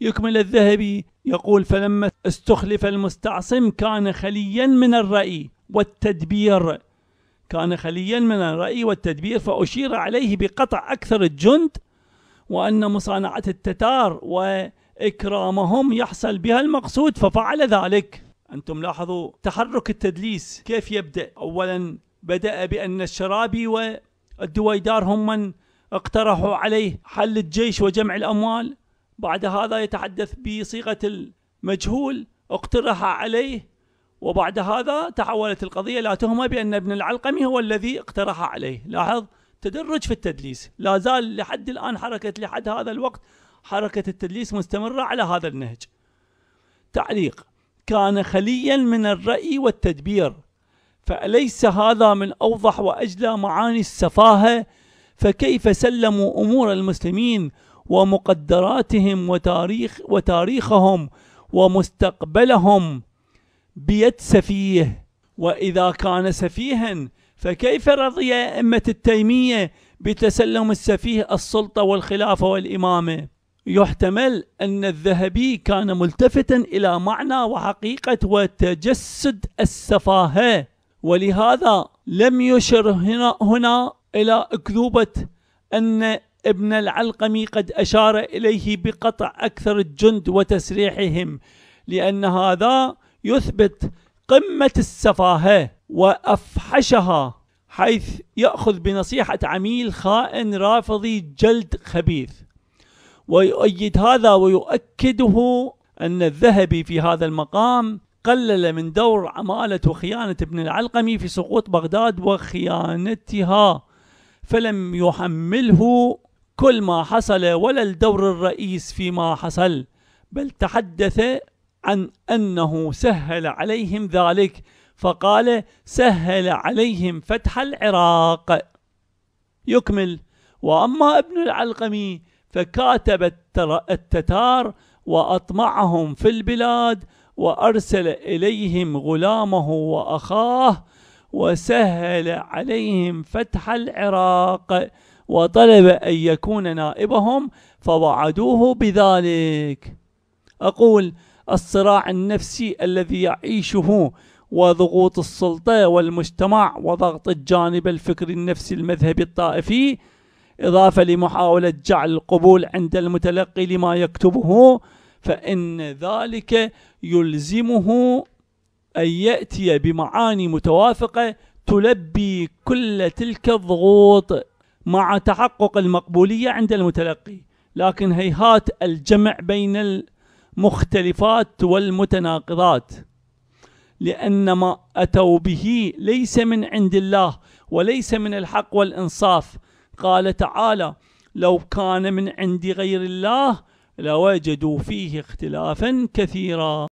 يكمل الذهبي يقول فلما استخلف المستعصم كان خليا من الرأي والتدبير كان خليا من الرأي والتدبير فأشير عليه بقطع أكثر الجند وأن مصانعة التتار و إكرامهم يحصل بها المقصود ففعل ذلك أنتم لاحظوا تحرك التدليس كيف يبدأ أولا بدأ بأن الشرابي والدويدار هم من اقترحوا عليه حل الجيش وجمع الأموال بعد هذا يتحدث بصيغة المجهول اقترح عليه وبعد هذا تحولت القضية لا تهمة بأن ابن العلقمي هو الذي اقترح عليه لاحظ تدرج في التدليس لا زال لحد الآن حركة لحد هذا الوقت حركة التدليس مستمرة على هذا النهج تعليق كان خليا من الرأي والتدبير فأليس هذا من أوضح وأجلى معاني السفاهة فكيف سلموا أمور المسلمين ومقدراتهم وتاريخ وتاريخهم ومستقبلهم بيد سفيه وإذا كان سفيها فكيف رضي أئمة التيمية بتسلم السفيه السلطة والخلافة والإمامة يحتمل أن الذهبي كان ملتفتا إلى معنى وحقيقة وتجسد السفاهة ولهذا لم يشر هنا, هنا إلى أكذوبة أن ابن العلقمي قد أشار إليه بقطع أكثر الجند وتسريحهم لأن هذا يثبت قمة السفاهة وأفحشها حيث يأخذ بنصيحة عميل خائن رافضي جلد خبيث ويؤيد هذا ويؤكده أن الذهبي في هذا المقام قلل من دور عمالة وخيانة ابن العلقمي في سقوط بغداد وخيانتها فلم يحمله كل ما حصل ولا الدور الرئيس فيما حصل بل تحدث عن أنه سهل عليهم ذلك فقال سهل عليهم فتح العراق يكمل وأما ابن العلقمي فكاتب التتار وأطمعهم في البلاد وأرسل إليهم غلامه وأخاه وسهل عليهم فتح العراق وطلب أن يكون نائبهم فوعدوه بذلك أقول الصراع النفسي الذي يعيشه وضغوط السلطة والمجتمع وضغط الجانب الفكري النفسي المذهبي الطائفي إضافة لمحاولة جعل القبول عند المتلقي لما يكتبه فإن ذلك يلزمه أن يأتي بمعاني متوافقة تلبي كل تلك الضغوط مع تحقق المقبولية عند المتلقي لكن هيهات الجمع بين المختلفات والمتناقضات لأن ما أتوا به ليس من عند الله وليس من الحق والإنصاف قال تعالى لو كان من عند غير الله لوجدوا فيه اختلافا كثيرا